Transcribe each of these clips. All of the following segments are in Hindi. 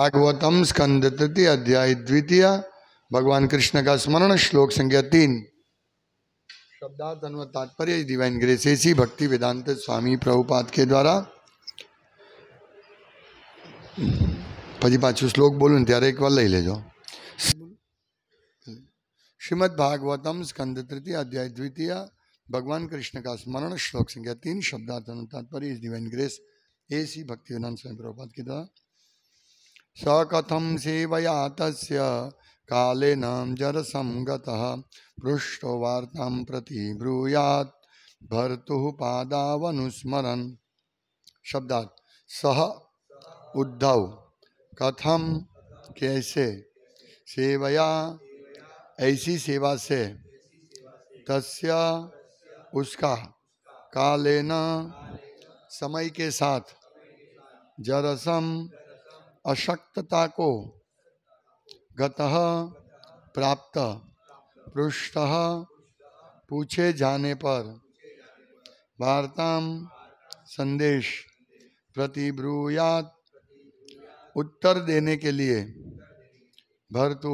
भागवतम स्कंद तृतीय अध्याय द्वितीय भगवान कृष्ण का स्मरण श्लोक संख्या तीन शब्दार्थ अनु तात्पर्य डिवाइन ग्रेसेसी भक्ति वेदांत स्वामी प्रभुपाद के द्वारा पजी पाछ श्लोक बोलो तरह एक बार लई लेजो श्रीमद भागवतम स्कंद तृतीय अध्याय द्वितीय भगवान कृष्ण का स्मरण श्लोक संख्या तीन शब्दार्थ अनु तात्पर्य डिवाइन ग्रेस एसी भक्ति वेदांत स्वामी प्रभुपाद के द्वारा स कथम सेवया तस् कालेन जर गतः पृष्टो वार्तां प्रति ब्रूयात भर्तु पादावनुस्मरन् शब्दात सह उद्धव कथम कैसे सेवया ऐसी सेवा से तस्या उसका का समय के साथ जरसम अशक्तता को गतः प्राप्त पृष्ठ पूछे जाने पर वार्ताम संदेश प्रतिब्रूयात उत्तर देने के लिए भरतु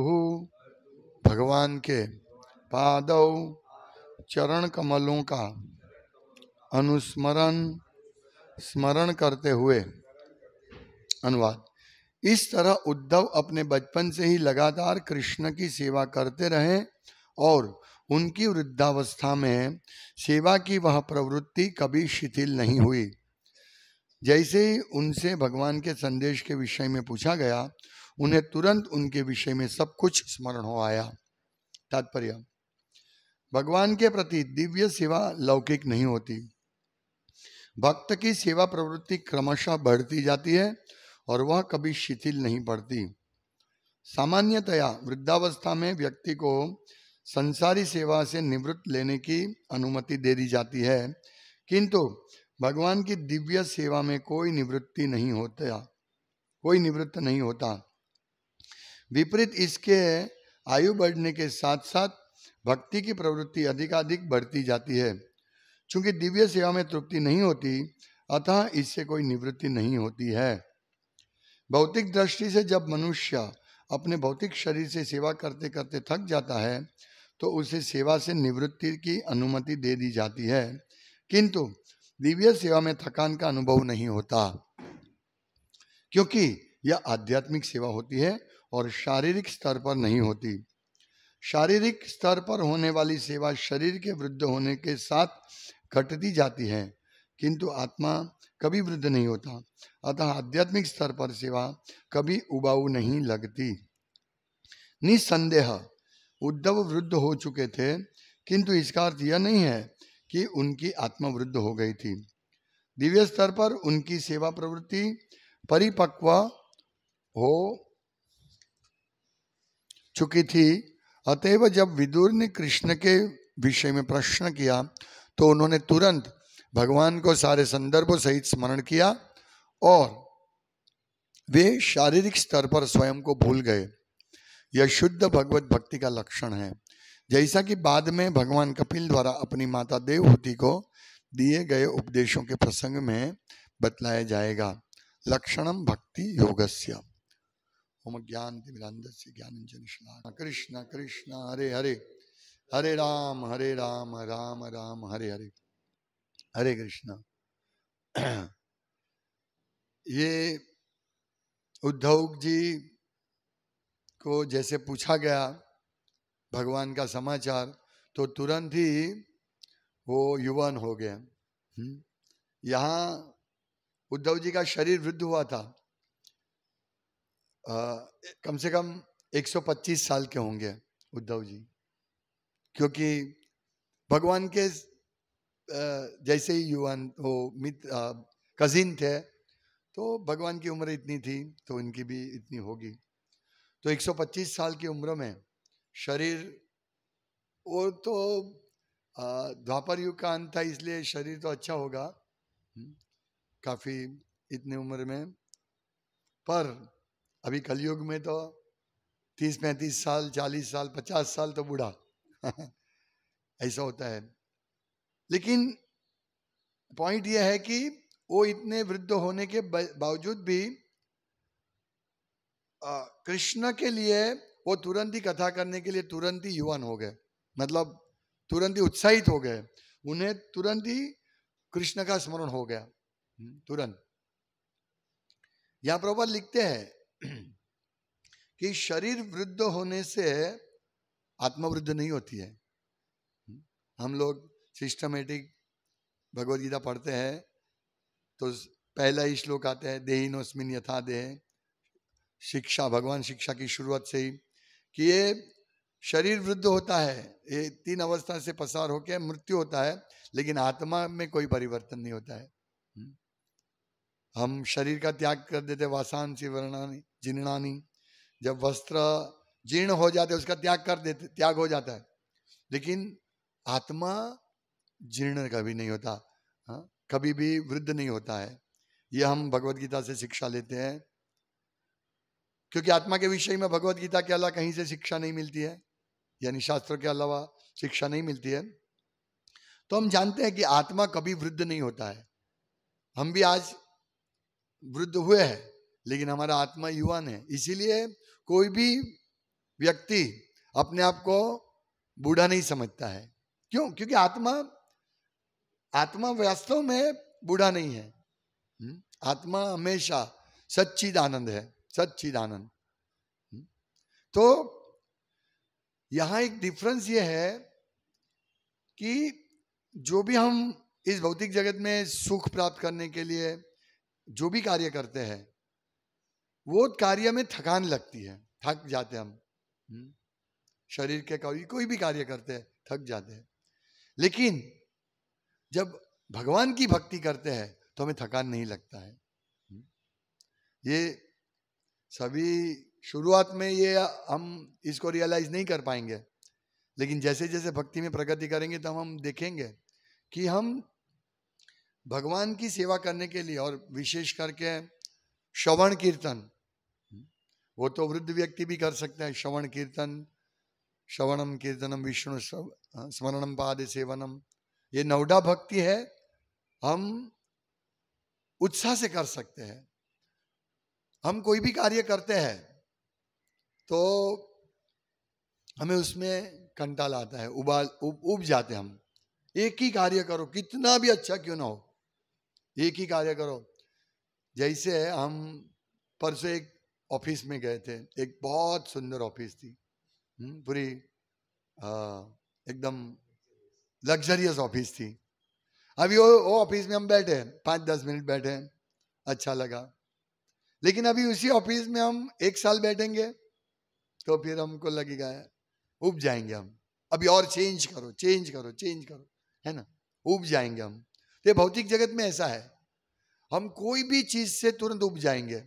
भगवान के पादव चरण कमलों का अनुस्मरण स्मरण करते हुए अनुवाद इस तरह उद्धव अपने बचपन से ही लगातार कृष्ण की सेवा करते रहे और उनकी वृद्धावस्था में सेवा की वह प्रवृत्ति कभी शिथिल नहीं हुई जैसे ही उनसे भगवान के संदेश के विषय में पूछा गया उन्हें तुरंत उनके विषय में सब कुछ स्मरण हो आया तात्पर्य भगवान के प्रति दिव्य सेवा लौकिक नहीं होती भक्त की सेवा प्रवृत्ति क्रमशः बढ़ती जाती है और वह कभी शिथिल नहीं पड़ती सामान्यतया वृद्धावस्था में व्यक्ति को संसारी सेवा से निवृत्त लेने की अनुमति दे दी जाती है किंतु भगवान की दिव्य सेवा में कोई निवृत्ति नहीं होता कोई निवृत्त नहीं होता विपरीत इसके आयु बढ़ने के साथ साथ भक्ति की प्रवृत्ति अधिकाधिक बढ़ती जाती है चूंकि दिव्य सेवा में तृप्ति नहीं होती अतः इससे कोई निवृत्ति नहीं होती है भौतिक दृष्टि से जब मनुष्य अपने भौतिक शरीर से सेवा करते करते थक जाता है तो उसे सेवा से निवृत्ति की अनुमति दे दी जाती है किंतु दिव्य सेवा में थकान का अनुभव नहीं होता क्योंकि यह आध्यात्मिक सेवा होती है और शारीरिक स्तर पर नहीं होती शारीरिक स्तर पर होने वाली सेवा शरीर के वृद्ध होने के साथ घटती जाती है किंतु आत्मा कभी वृद्ध नहीं होता अतः आध्यात्मिक स्तर पर सेवा कभी उबाऊ नहीं लगती निसंदेह उद्धव वृद्ध हो चुके थे किंतु इसका अर्थ यह नहीं है कि उनकी आत्मा वृद्ध हो गई थी दिव्य स्तर पर उनकी सेवा प्रवृत्ति परिपक्व हो चुकी थी अतएव जब विदुर ने कृष्ण के विषय में प्रश्न किया तो उन्होंने तुरंत भगवान को सारे संदर्भों सहित स्मरण किया और वे शारीरिक स्तर पर स्वयं को भूल गए यह शुद्ध भगवत भक्ति का लक्षण है जैसा कि बाद में भगवान कपिल द्वारा अपनी माता देवहूति को दिए गए उपदेशों के प्रसंग में बतलाया जाएगा लक्षणम भक्ति योगस्य ओम ज्ञान तिमिरांदस्य ज्ञानंजन कृष्ण कृष्ण हरे हरे हरे राम हरे राम राम राम हरे हरे हरे कृष्णा ये उद्धव जी को जैसे पूछा गया भगवान का समाचार तो तुरंत ही वो युवान हो गए हम्म। यहाँ उद्धव जी का शरीर वृद्ध हुआ था आ, कम से कम 125 साल के होंगे उद्धव जी क्योंकि भगवान के जैसे ही युवान वो मित्र कजिन थे तो भगवान की उम्र इतनी थी तो इनकी भी इतनी होगी तो 125 साल की उम्र में शरीर और तो द्वापर युग का अंत था इसलिए शरीर तो अच्छा होगा हम्म, काफ़ी इतनी उम्र में पर अभी कलयुग में तो तीस पैंतीस साल चालीस साल पचास साल तो बूढ़ा ऐसा होता है लेकिन पॉइंट यह है कि वो इतने वृद्ध होने के बावजूद भी कृष्ण के लिए वो तुरंत ही कथा करने के लिए तुरंत ही युवान हो गए मतलब तुरंत ही उत्साहित हो गए उन्हें तुरंत ही कृष्ण का स्मरण हो गया हम्म, तुरंत यहाँ पर लिखते हैं कि शरीर वृद्ध होने से आत्मा वृद्ध नहीं होती है हम लोग सिस्टमेटिक भगवत गीता पढ़ते हैं तो पहला ही श्लोक आता है देही नोस्मिन यथा देह शिक्षा भगवान शिक्षा की शुरुआत से ही कि ये शरीर वृद्ध होता है ये तीन अवस्था से पसार होकर मृत्यु होता है लेकिन आत्मा में कोई परिवर्तन नहीं होता है हम्म। हम शरीर का त्याग कर देते वासान से वर्णानी जीर्णानी जब वस्त्र जीर्ण हो जाते उसका त्याग कर देते त्याग हो जाता है लेकिन आत्मा जीर्ण कभी नहीं होता हा? कभी भी वृद्ध नहीं होता है यह हम भगवत गीता से शिक्षा लेते हैं क्योंकि आत्मा के विषय में भगवत गीता के अलावा कहीं से शिक्षा नहीं मिलती है यानी शास्त्रों के अलावा शिक्षा नहीं मिलती है तो हम जानते हैं कि आत्मा कभी वृद्ध नहीं होता है हम भी आज वृद्ध हुए हैं लेकिन हमारा आत्मा युवान है इसीलिए कोई भी व्यक्ति अपने आप को बूढ़ा नहीं समझता है क्यों क्योंकि आत्मा आत्मा वास्तव में बूढ़ा नहीं है हम्म? आत्मा हमेशा सच्चिद आनंद है सच्चिद आनंद हम्म? तो यहां एक डिफरेंस ये है कि जो भी हम इस भौतिक जगत में सुख प्राप्त करने के लिए जो भी कार्य करते हैं वो कार्य में थकान लगती है थक जाते हम हम्म? शरीर के कोई कोई भी कार्य करते हैं थक जाते हैं लेकिन जब भगवान की भक्ति करते हैं तो हमें थकान नहीं लगता है ये सभी शुरुआत में ये हम इसको रियलाइज नहीं कर पाएंगे लेकिन जैसे जैसे भक्ति में प्रगति करेंगे तो हम देखेंगे कि हम भगवान की सेवा करने के लिए और विशेष करके श्रवण कीर्तन वो तो वृद्ध व्यक्ति भी कर सकते हैं श्रवण कीर्तन श्रवणम कीर्तनम विष्णु स्मरणम पाद सेवनम ये नवडा भक्ति है हम उत्साह से कर सकते हैं हम कोई भी कार्य करते हैं तो हमें उसमें कंटाल आता है उबाल उब, उब जाते हम एक ही कार्य करो कितना भी अच्छा क्यों ना हो एक ही कार्य करो जैसे हम परसों एक ऑफिस में गए थे एक बहुत सुंदर ऑफिस थी हम्म, पूरी एकदम लग्जरियस ऑफिस थी अभी वो ऑफिस में हम बैठे पाँच दस मिनट बैठे हैं अच्छा लगा लेकिन अभी उसी ऑफिस में हम एक साल बैठेंगे तो फिर हमको लगेगा उब जाएंगे हम अभी और चेंज करो चेंज करो चेंज करो है ना उब जाएंगे हम तो ये भौतिक जगत में ऐसा है हम कोई भी चीज से तुरंत उब जाएंगे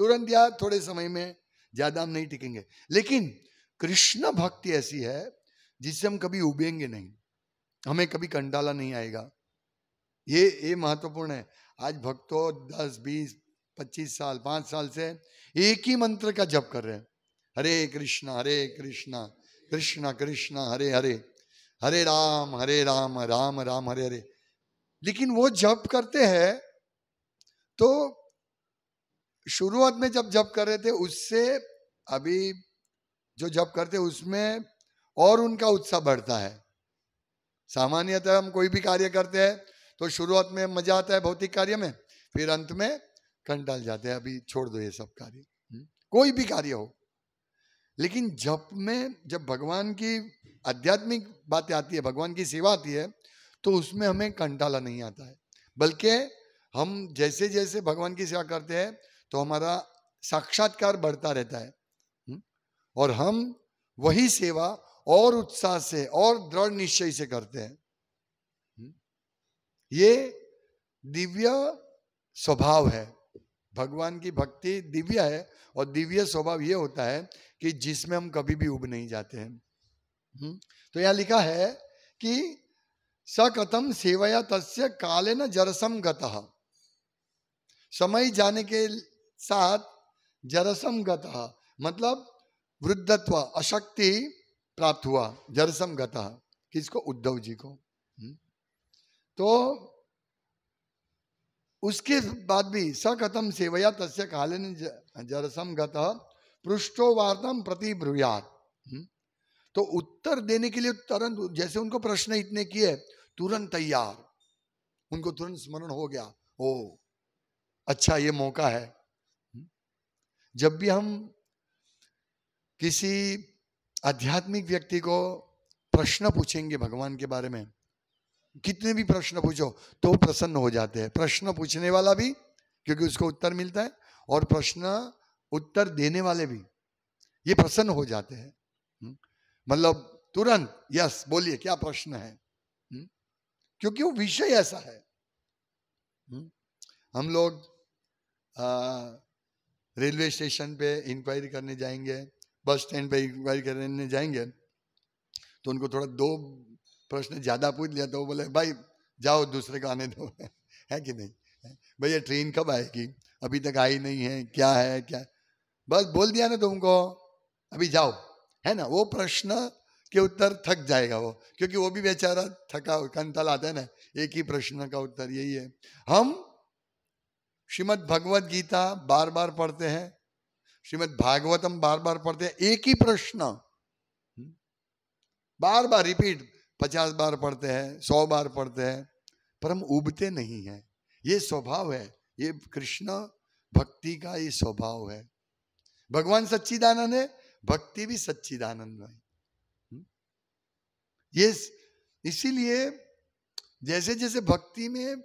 तुरंत या थोड़े समय में ज्यादा हम नहीं टिकेंगे लेकिन कृष्ण भक्ति ऐसी है जिससे हम कभी उबेंगे नहीं हमें कभी कंटाला नहीं आएगा ये ये महत्वपूर्ण है आज भक्तों दस बीस पच्चीस साल पांच साल से एक ही मंत्र का जप कर रहे हैं हरे कृष्णा हरे कृष्णा कृष्णा कृष्णा हरे हरे हरे राम हरे राम राम राम हरे हरे लेकिन वो जप करते हैं तो शुरुआत में जब जप कर रहे थे उससे अभी जो जप करते उसमें और उनका उत्साह बढ़ता है सामान्यतः हम कोई भी कार्य करते हैं तो शुरुआत में मजा आता है भौतिक कार्य में फिर अंत में कंटाल जाते हैं अभी छोड़ दो ये सब कार्य हम्म, कोई भी कार्य हो लेकिन जब में जब भगवान की आध्यात्मिक बातें आती है भगवान की सेवा आती है तो उसमें हमें कंटाला नहीं आता है बल्कि हम जैसे जैसे भगवान की सेवा करते हैं तो हमारा साक्षात्कार बढ़ता रहता है हम्म, और हम वही सेवा और उत्साह से और दृढ़ निश्चय से करते हैं हम्म। ये दिव्य स्वभाव है भगवान की भक्ति दिव्य है और दिव्य स्वभाव यह होता है कि जिसमें हम कभी भी उब नहीं जाते हैं हम्म। तो यह लिखा है कि सकथम सेवया तस्य काले न जरसम गत समय जाने के साथ जरसम गतः मतलब वृद्धत्व अशक्ति प्राप्त हुआ जरसम गता किसको उद्धव जी को हम्म। तो उसके बाद भी सकथम सेवया तस्य कालीन जरसम गता पृष्ठो वार्ताम प्रति ब्रुयात हम्म। तो उत्तर देने के लिए तुरंत जैसे उनको प्रश्न इतने किए तुरंत तैयार उनको तुरंत स्मरण हो गया ओ अच्छा ये मौका है हम्म। जब भी हम किसी आध्यात्मिक व्यक्ति को प्रश्न पूछेंगे भगवान के बारे में कितने भी प्रश्न पूछो तो प्रसन्न हो जाते हैं प्रश्न पूछने वाला भी क्योंकि उसको उत्तर मिलता है और प्रश्न उत्तर देने वाले भी ये प्रसन्न हो जाते हैं हम्म। मतलब तुरंत यस बोलिए क्या प्रश्न है हम्म। क्योंकि वो विषय ऐसा है हम्म। हम लोग रेलवे स्टेशन पे इंक्वायरी करने जाएंगे बस स्टैंड पे इंक्वायरी करने जाएंगे तो उनको थोड़ा दो प्रश्न ज़्यादा पूछ लिया तो वो बोले भाई जाओ दूसरे को आने दो है कि नहीं भैया ट्रेन कब आएगी अभी तक आई नहीं है क्या है क्या बस बोल दिया ना तुमको अभी जाओ है ना वो प्रश्न के उत्तर थक जाएगा वो क्योंकि वो भी बेचारा थका कंतल आता है ना एक ही प्रश्न का उत्तर यही है हम श्रीमद भगवत गीता बार बार पढ़ते हैं श्रीमद भागवतम बार बार पढ़ते हैं एक ही प्रश्न बार बार रिपीट पचास बार पढ़ते हैं सौ बार पढ़ते हैं पर हम उबते नहीं हैं ये स्वभाव है ये कृष्ण भक्ति का ये स्वभाव है भगवान सच्चिदानंद है भक्ति भी सच्चिदानंद है ये इसीलिए जैसे जैसे भक्ति में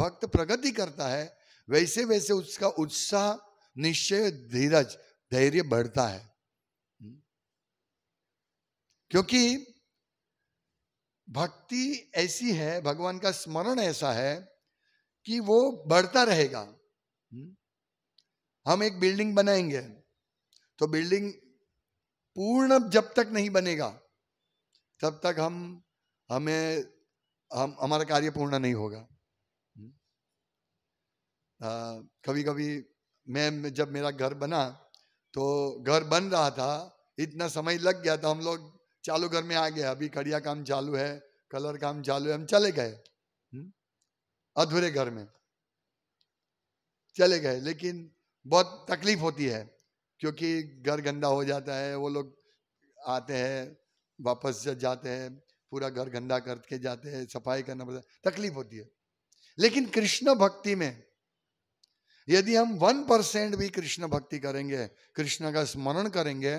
भक्त प्रगति करता है वैसे वैसे उसका उत्साह निश्चय धीरज धैर्य बढ़ता है क्योंकि भक्ति ऐसी है भगवान का स्मरण ऐसा है कि वो बढ़ता रहेगा हम एक बिल्डिंग बनाएंगे तो बिल्डिंग पूर्ण जब तक नहीं बनेगा तब तक हम हमें हम हमारा कार्य पूर्ण नहीं होगा कभी कभी मैं जब मेरा घर बना तो घर बन रहा था इतना समय लग गया था हम लोग चालू घर में आ गए अभी खड़िया काम चालू है कलर काम चालू है हम चले गए हम्म। अधूरे घर में चले गए लेकिन बहुत तकलीफ होती है क्योंकि घर गंदा हो जाता है वो लोग आते हैं वापस जाते हैं पूरा घर गंदा करके जाते हैं सफाई करना पड़ता है तकलीफ होती है लेकिन कृष्ण भक्ति में यदि हम वन परसेंट भी कृष्ण भक्ति करेंगे कृष्ण का स्मरण करेंगे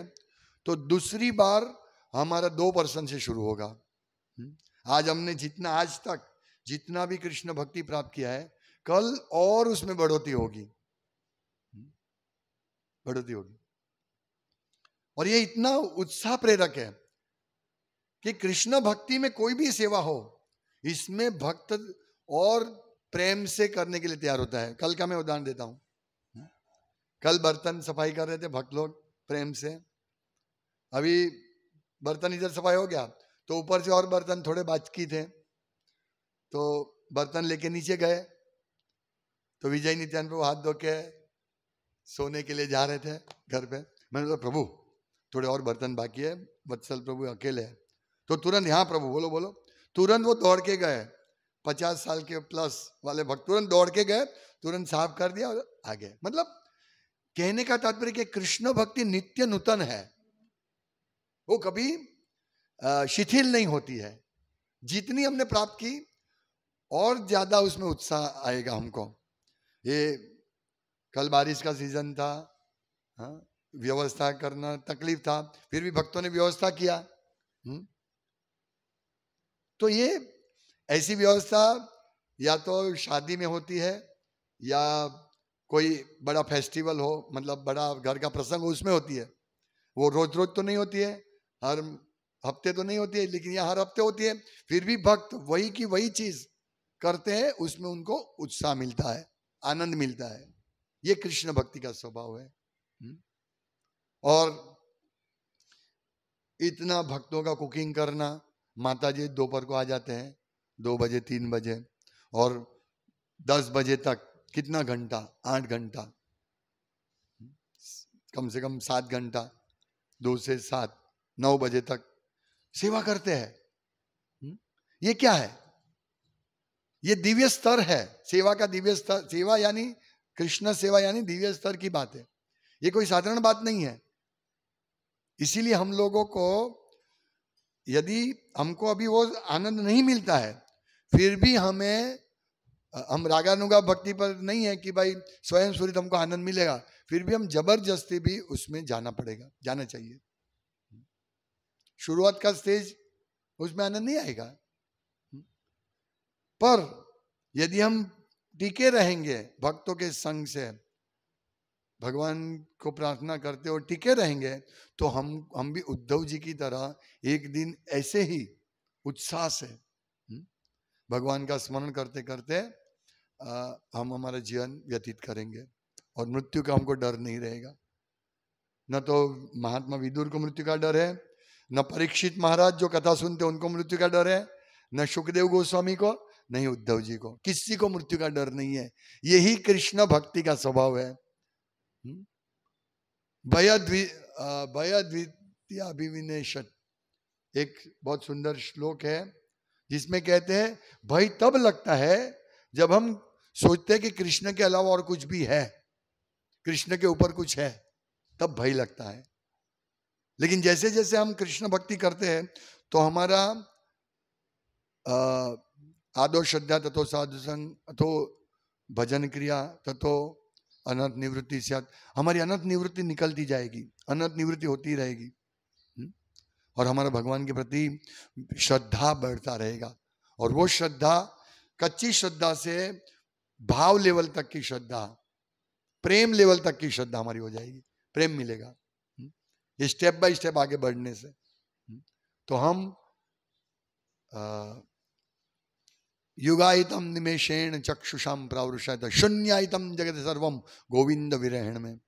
तो दूसरी बार हमारा दो परसेंट से शुरू होगा हम्म। आज हमने जितना आज तक जितना भी कृष्ण भक्ति प्राप्त किया है कल और उसमें बढ़ोतरी होगी हम्म। बढ़ोतरी होगी और ये इतना उत्साह प्रेरक है कि कृष्ण भक्ति में कोई भी सेवा हो इसमें भक्त और प्रेम से करने के लिए तैयार होता है कल का मैं उदाहरण देता हूं कल बर्तन सफाई कर रहे थे भक्त लोग प्रेम से अभी बर्तन इधर सफाई हो गया तो ऊपर से और बर्तन थोड़े बाचकी थे तो बर्तन लेके नीचे गए तो विजय नित्यान पे वो हाथ धो के सोने के लिए जा रहे थे घर पे मैंने बोला तो प्रभु थोड़े और बर्तन बाकी है वत्सल प्रभु अकेले है तो तुरंत यहाँ प्रभु बोलो बोलो तुरंत वो दौड़ के गए पचास साल के प्लस वाले भक्त तुरंत दौड़ के गए तुरंत साफ कर दिया और आ गए मतलब कहने का तात्पर्य कि कृष्ण भक्ति नित्य नूतन है वो कभी शिथिल नहीं होती है जितनी हमने प्राप्त की और ज्यादा उसमें उत्साह आएगा हमको ये कल बारिश का सीजन था हाँ, व्यवस्था करना तकलीफ था फिर भी भक्तों ने व्यवस्था किया हुँ? हम्म। तो ये ऐसी व्यवस्था या तो शादी में होती है या कोई बड़ा फेस्टिवल हो मतलब बड़ा घर का प्रसंग हो उसमें होती है वो रोज रोज तो नहीं होती है हर हफ्ते तो नहीं होती है लेकिन यहाँ हर हफ्ते होती है फिर भी भक्त वही की वही चीज करते हैं उसमें उनको उत्साह मिलता है आनंद मिलता है ये कृष्ण भक्ति का स्वभाव है और इतना भक्तों का कुकिंग करना माता जी दोपहर को आ जाते हैं दो बजे तीन बजे और दस बजे तक कितना घंटा आठ घंटा कम से कम सात घंटा दो से सात नौ बजे तक सेवा करते हैं हम्म? ये क्या है ये दिव्य स्तर है सेवा का दिव्य स्तर सेवा यानी कृष्ण सेवा यानी दिव्य स्तर की बात है ये कोई साधारण बात नहीं है इसीलिए हम लोगों को यदि हमको अभी वो आनंद नहीं मिलता है फिर भी हमें हम रागानुगा भक्ति पर नहीं है कि भाई स्वयं सूर्य हमको आनंद मिलेगा फिर भी हम जबरदस्ती भी उसमें जाना पड़ेगा जाना चाहिए शुरुआत का स्टेज उसमें आनंद नहीं आएगा पर यदि हम टिके रहेंगे भक्तों के संग से भगवान को प्रार्थना करते और टिके रहेंगे तो हम हम भी उद्धव जी की तरह एक दिन ऐसे ही उत्साह से भगवान का स्मरण करते करते आ, हम हमारा जीवन व्यतीत करेंगे और मृत्यु का हमको डर नहीं रहेगा न तो महात्मा विदुर को मृत्यु का डर है न परीक्षित महाराज जो कथा सुनते उनको मृत्यु का डर है न सुखदेव गोस्वामी को नहीं उद्धव जी को किसी को मृत्यु का डर नहीं है यही कृष्ण भक्ति का स्वभाव है हम्म? भय द्वि भय द्वितीय एक बहुत सुंदर श्लोक है जिसमें कहते हैं भय तब लगता है जब हम सोचते हैं कि कृष्ण के अलावा और कुछ भी है कृष्ण के ऊपर कुछ है तब भय लगता है लेकिन जैसे जैसे हम कृष्ण भक्ति करते हैं तो हमारा आदो श्रद्धा तथो साधुसंग अथो भजन क्रिया तथो अनंत निवृत्ति से हमारी अनंत निवृत्ति निकलती जाएगी अनंत निवृत्ति होती रहेगी और हमारा भगवान के प्रति श्रद्धा बढ़ता रहेगा और वो श्रद्धा कच्ची श्रद्धा से भाव लेवल तक की श्रद्धा प्रेम लेवल तक की श्रद्धा हमारी हो जाएगी प्रेम मिलेगा स्टेप बाय स्टेप आगे बढ़ने से हम्म। तो हम युगायतम निमेशेण चक्षुषाम प्रावृषायत शून्यायतम जगत सर्वम गोविंद विरहण में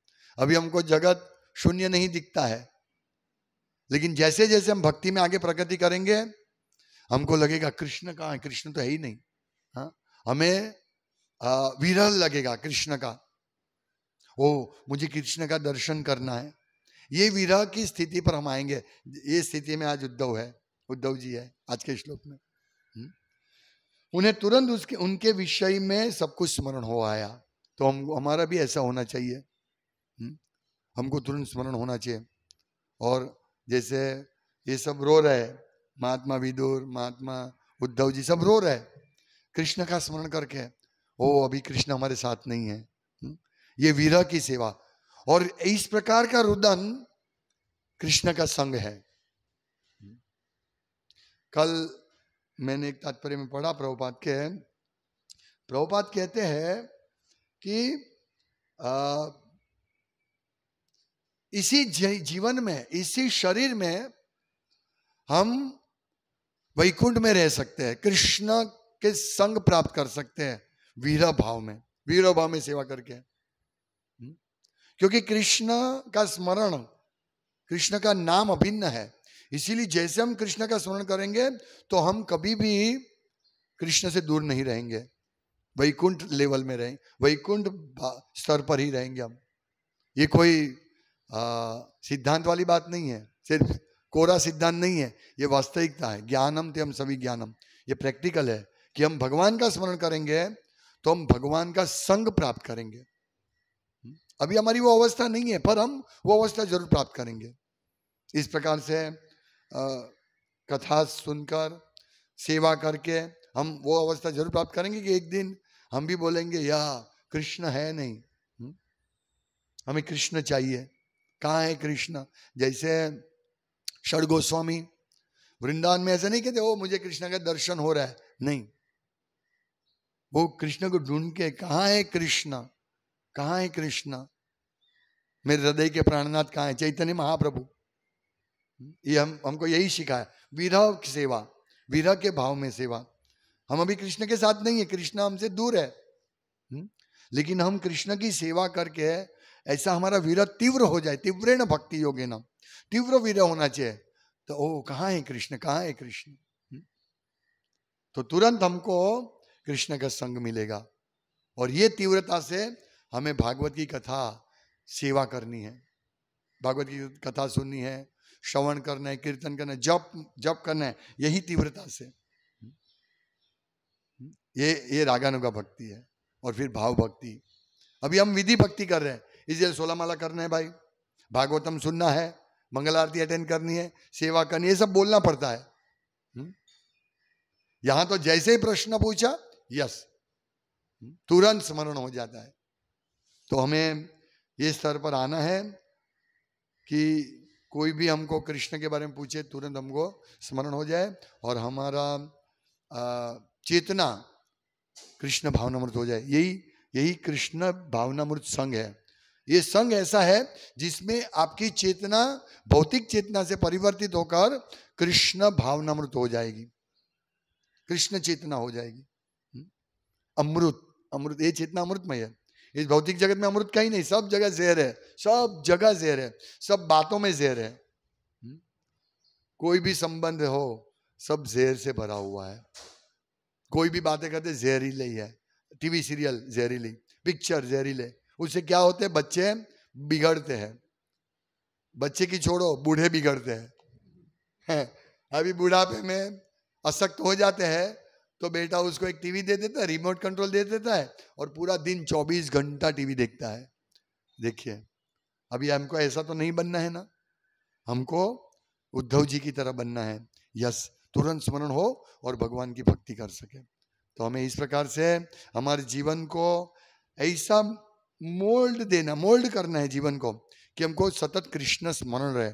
अभी हमको जगत शून्य नहीं दिखता है लेकिन जैसे जैसे हम भक्ति में आगे प्रगति करेंगे हमको लगेगा कृष्ण का है कृष्ण तो है ही नहीं हा? हमें विरल लगेगा कृष्ण का ओ मुझे कृष्ण का दर्शन करना है ये विरह की स्थिति पर हम आएंगे ये स्थिति में आज उद्धव है उद्धव जी है आज के श्लोक में हम्म? उन्हें तुरंत उसके उनके विषय में सब कुछ स्मरण हो आया तो हम हमारा भी ऐसा होना चाहिए हम्म? हमको तुरंत स्मरण होना चाहिए और जैसे ये सब रो रहे महात्मा विदुर महात्मा उद्धव जी सब रो रहे कृष्ण का स्मरण करके ओ अभी कृष्ण हमारे साथ नहीं है हम्म? ये वीरह की सेवा और इस प्रकार का रुदन कृष्ण का संग है हम्म? कल मैंने एक तात्पर्य में पढ़ा प्रभुपात के प्रभुपात कहते हैं कि आ, इसी जीवन में इसी शरीर में हम वैकुंठ में रह सकते हैं कृष्ण के संग प्राप्त कर सकते हैं वीर भाव में वीर भाव में सेवा करके हम्म? क्योंकि कृष्ण का स्मरण कृष्ण का नाम अभिन्न है इसीलिए जैसे हम कृष्ण का स्मरण करेंगे तो हम कभी भी कृष्ण से दूर नहीं रहेंगे वैकुंठ लेवल में रहेंगे वैकुंठ स्तर पर ही रहेंगे हम ये कोई सिद्धांत वाली बात नहीं है सिर्फ कोरा सिद्धांत नहीं है ये वास्तविकता है ज्ञानम ते हम सभी ज्ञानम ये प्रैक्टिकल है कि हम भगवान का स्मरण करेंगे तो हम भगवान का संग प्राप्त करेंगे हम्म, अभी हमारी वो अवस्था नहीं है पर हम वो अवस्था जरूर प्राप्त करेंगे इस प्रकार से आ, कथा सुनकर सेवा करके हम वो अवस्था जरूर प्राप्त करेंगे कि एक दिन हम भी बोलेंगे यह कृष्ण है नहीं हम्म, हमें कृष्ण चाहिए कहाँ है कृष्ण जैसे षड गोस्वामी वृंदावन में ऐसा नहीं कहते ओ मुझे कृष्ण का दर्शन हो रहा है नहीं वो कृष्ण को ढूंढ के कहाँ है कृष्ण कहाँ है कृष्ण मेरे हृदय के प्राणनाथ कहाँ है चैतन्य महाप्रभु ये हम हमको यही सिखा है विरह सेवा विरह के भाव में सेवा हम अभी कृष्ण के साथ नहीं है कृष्ण हमसे दूर है लेकिन हम कृष्ण की सेवा करके ऐसा हमारा वीर तीव्र हो जाए तीव्र न भक्ति योगे नाम तीव्र वीर होना चाहिए तो ओ कहाँ है कृष्ण कहाँ है कृष्ण हम्म। तो तुरंत हमको कृष्ण का संग मिलेगा और ये तीव्रता से हमें भागवत की कथा सेवा करनी है भागवत की कथा सुननी है श्रवण करना है कीर्तन करना है जप जप करना है यही तीव्रता से हम्म। हम्म। ये ये रागानुगा का भक्ति है और फिर भाव भक्ति अभी हम विधि भक्ति कर रहे हैं इसलिए सोलह माला करना है भाई भागवतम सुनना है मंगल आरती अटेंड करनी है सेवा करनी है सब बोलना पड़ता है हुँ? हम्म? यहां तो जैसे ही प्रश्न पूछा यस हम्म? तुरंत स्मरण हो जाता है तो हमें ये स्तर पर आना है कि कोई भी हमको कृष्ण के बारे में पूछे तुरंत हमको स्मरण हो जाए और हमारा चेतना कृष्ण भावनामृत हो जाए यही यही कृष्ण भावनामृत संघ है ये संघ ऐसा है जिसमें आपकी चेतना भौतिक चेतना से परिवर्तित होकर कृष्ण भावनामृत हो जाएगी कृष्ण चेतना हो जाएगी हम्म? अमृत अमृत ये चेतना अमृतमय है इस भौतिक जगत में अमृत कहीं नहीं सब जगह जहर है सब जगह जहर है सब बातों में जहर है हम्म? कोई भी संबंध हो सब जहर से भरा हुआ है कोई भी बातें करते जहरीले ही है टीवी सीरियल जहरीली पिक्चर जहरीले उससे क्या होते हैं बच्चे बिगड़ते हैं बच्चे की छोड़ो बूढ़े बिगड़ते हैं है, अभी बुढ़ापे में असक्त हो जाते हैं तो बेटा उसको एक टीवी दे देता है रिमोट कंट्रोल दे देता है और पूरा दिन 24 घंटा टीवी देखता है देखिए अभी हमको ऐसा तो नहीं बनना है ना हमको उद्धव जी की तरह बनना है यस तुरंत स्मरण हो और भगवान की भक्ति कर सके तो हमें इस प्रकार से हमारे जीवन को ऐसा मोल्ड देना मोल्ड करना है जीवन को कि हमको सतत कृष्ण स्मरण रहे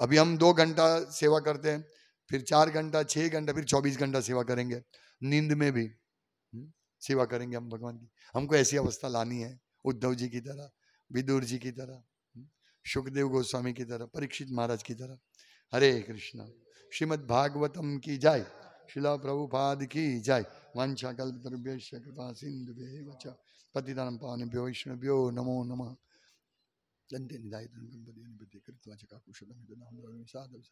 अभी हम दो घंटा सेवा करते हैं फिर चार घंटा छह घंटा फिर चौबीस घंटा सेवा करेंगे नींद में भी हम्म, सेवा करेंगे हम भगवान की हमको ऐसी अवस्था लानी है उद्धव जी की तरह विदुर जी की तरह हम्म, सुखदेव गोस्वामी की तरह परीक्षित महाराज की तरह हरे कृष्ण श्रीमद भागवतम की जाय शिला प्रभुपाद की जाय वांछा कल्प कृपा सिंधु പതിതാനം പാവനഭ്യോ വിഷ്ണുഭ്യോ നമോ നമ ദന്തേ നിദായ കൃത്വാച കാക്കുഷതം ഇത് നാം സാധവ